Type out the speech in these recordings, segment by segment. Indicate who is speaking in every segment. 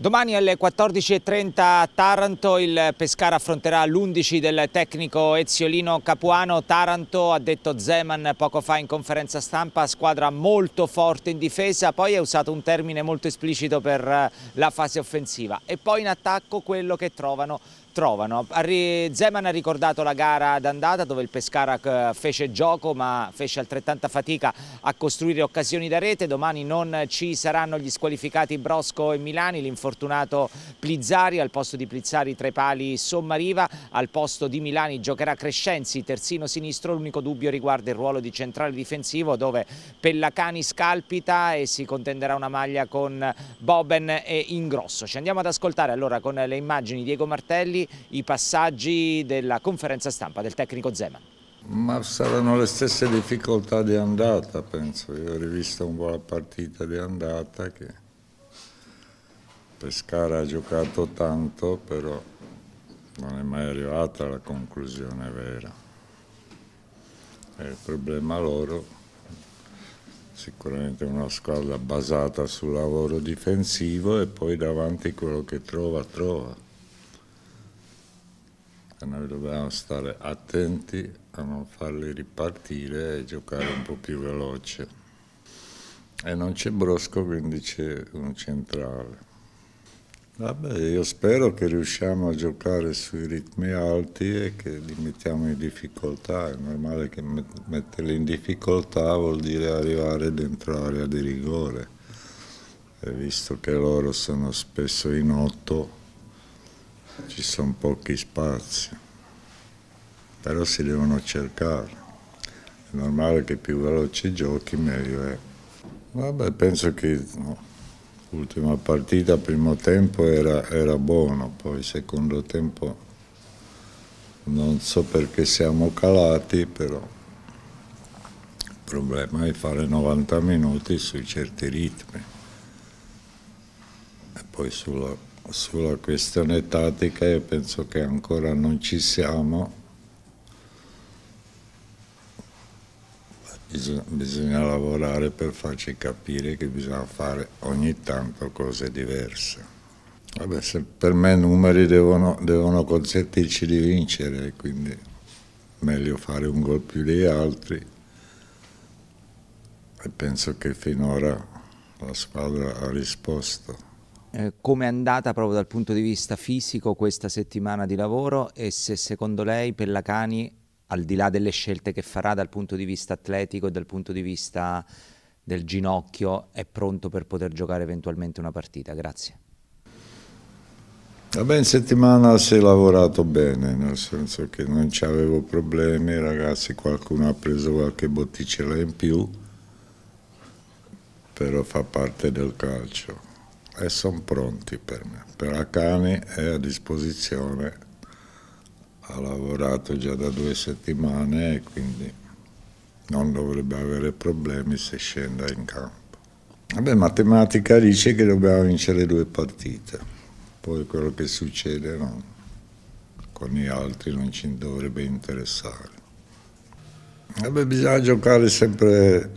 Speaker 1: Domani alle 14.30 a Taranto il Pescara affronterà l'11 del tecnico Eziolino Capuano. Taranto, ha detto Zeman poco fa in conferenza stampa, squadra molto forte in difesa, poi ha usato un termine molto esplicito per eh, la fase offensiva e poi in attacco quello che trovano trovano. Zeman ha ricordato la gara d'andata dove il Pescara eh, fece gioco ma fece altrettanta fatica a costruire occasioni da rete, domani non ci saranno gli squalificati Brosco e Milani, l'infortunato Plizzari, al posto di Plizzari tre pali Sommariva, al posto di Milani giocherà Crescenzi, terzino sinistro, l'unico dubbio riguarda il ruolo di centrale difensivo dove Pellacani scalpita e si contenderà una maglia con Boben e Ingrosso. Ci andiamo ad ascoltare allora con le immagini Diego Martelli i passaggi della conferenza stampa del tecnico Zeman.
Speaker 2: Ma saranno le stesse difficoltà di andata, penso. Io ho rivisto un po' la partita di andata che Pescara ha giocato tanto, però non è mai arrivata alla conclusione vera. È il problema loro, sicuramente una squadra basata sul lavoro difensivo e poi davanti quello che trova, trova e noi dobbiamo stare attenti a non farli ripartire e giocare un po' più veloce. E non c'è Brosco, quindi c'è un centrale. Vabbè, io spero che riusciamo a giocare sui ritmi alti e che li mettiamo in difficoltà. È normale che metterli in difficoltà vuol dire arrivare dentro l'area di rigore. E visto che loro sono spesso in otto, ci sono pochi spazi, però si devono cercare. È normale che più veloci giochi meglio è. Vabbè, penso che no. l'ultima partita, primo tempo era, era buono, poi secondo tempo non so perché siamo calati, però il problema è fare 90 minuti su certi ritmi e poi sulla sulla questione tattica io penso che ancora non ci siamo. Bisogna, lavorare per farci capire che bisogna fare ogni tanto cose diverse. Vabbè, per me i numeri devono, devono consentirci di vincere, quindi meglio fare un gol più degli altri. E penso che finora la squadra ha risposto.
Speaker 1: Eh, come è andata proprio dal punto di vista fisico questa settimana di lavoro e se secondo lei Pellacani, al di là delle scelte che farà dal punto di vista atletico e dal punto di vista del ginocchio, è pronto per poter giocare eventualmente una partita? Grazie.
Speaker 2: Vabbè, in settimana si è lavorato bene, nel senso che non ci avevo problemi, ragazzi, qualcuno ha preso qualche botticella in più, però fa parte del calcio e sono pronti per me. Per Akani è a disposizione, ha lavorato già da due settimane e quindi non dovrebbe avere problemi se scende in campo. Vabbè, matematica dice che dobbiamo vincere due partite, poi quello che succede no. con gli altri non ci dovrebbe interessare. Vabbè, bisogna giocare sempre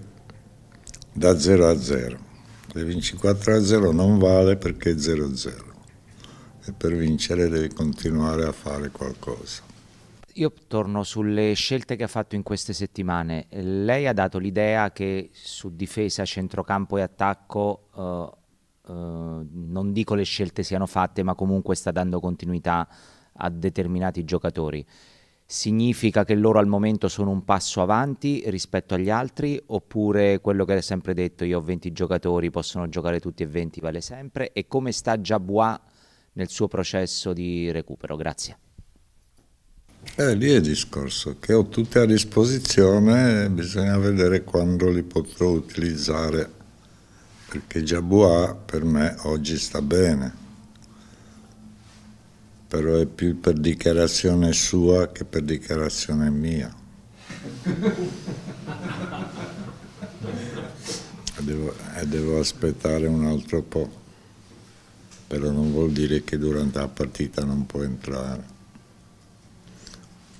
Speaker 2: da 0 a 0. Le vinci 4 a 0 non vale perché è 0-0 a e per vincere devi continuare a fare qualcosa.
Speaker 1: Io torno sulle scelte che ha fatto in queste settimane. Lei ha dato l'idea che su difesa, centrocampo e attacco, eh, eh, non dico le scelte siano fatte, ma comunque sta dando continuità a determinati giocatori significa che loro al momento sono un passo avanti rispetto agli altri oppure quello che hai sempre detto io ho 20 giocatori possono giocare tutti e 20 vale sempre e come sta già nel suo processo di recupero grazie
Speaker 2: eh, lì è il discorso che ho tutti a disposizione bisogna vedere quando li potrò utilizzare perché Jabua per me oggi sta bene però è più per dichiarazione sua che per dichiarazione mia. E devo, e devo aspettare un altro po', però non vuol dire che durante la partita non può entrare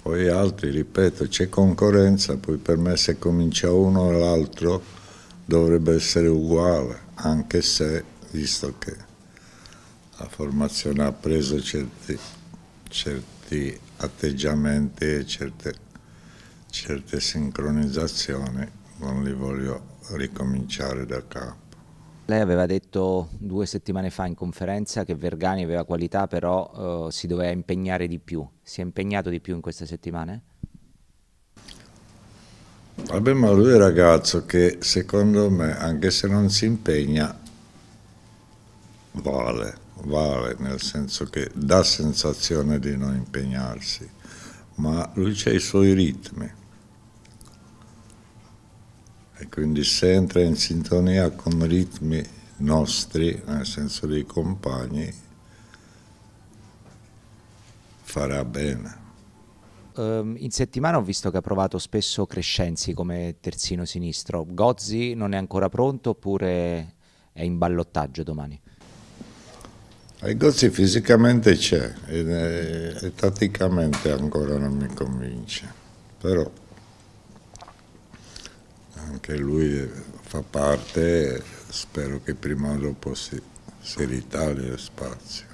Speaker 2: poi altri, ripeto, c'è concorrenza, poi per me se comincia uno o l'altro dovrebbe essere uguale, anche se, visto che la formazione ha preso certi, certi atteggiamenti e certe, certe sincronizzazioni, non li voglio
Speaker 1: ricominciare da capo. Lei aveva detto due settimane fa in conferenza che Vergani aveva qualità, però eh, si doveva impegnare di più. Si è impegnato di più in queste settimane?
Speaker 2: Vabbè, ma lui è un ragazzo che secondo me, anche se non si impegna, vale, vale nel senso che dà sensazione di non impegnarsi, ma lui c'è i suoi ritmi e quindi se entra in sintonia con ritmi nostri, nel senso dei compagni,
Speaker 1: farà bene. Um, in settimana ho visto che ha provato spesso Crescenzi come terzino sinistro. Gozzi non è ancora pronto oppure è in ballottaggio domani?
Speaker 2: Gozzi fisicamente c'è e, e, eh, tatticamente ancora non mi convince, però anche lui fa parte spero che prima o dopo si, si ritagli lo spazio.